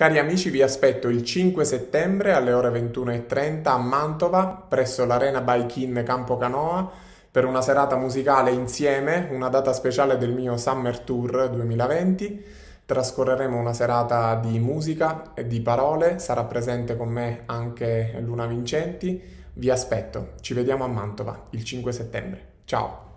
Cari amici, vi aspetto il 5 settembre alle ore 21.30 a Mantova, presso l'Arena Bike-in Campo Canoa, per una serata musicale insieme, una data speciale del mio Summer Tour 2020. Trascorreremo una serata di musica e di parole, sarà presente con me anche Luna Vincenti. Vi aspetto, ci vediamo a Mantova il 5 settembre. Ciao!